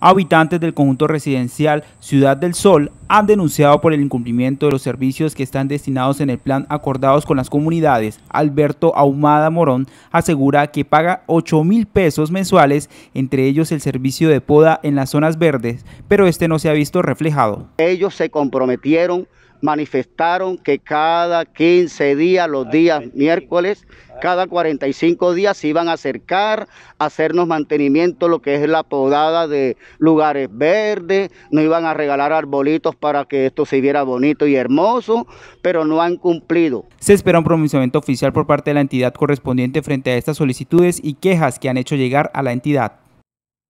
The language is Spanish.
habitantes del conjunto residencial Ciudad del Sol han denunciado por el incumplimiento de los servicios que están destinados en el plan acordados con las comunidades. Alberto Ahumada Morón asegura que paga 8 mil pesos mensuales, entre ellos el servicio de poda en las zonas verdes, pero este no se ha visto reflejado. Ellos se comprometieron manifestaron que cada 15 días, los días miércoles, cada 45 días se iban a acercar, a hacernos mantenimiento, lo que es la podada de lugares verdes, nos iban a regalar arbolitos para que esto se viera bonito y hermoso, pero no han cumplido. Se espera un pronunciamiento oficial por parte de la entidad correspondiente frente a estas solicitudes y quejas que han hecho llegar a la entidad.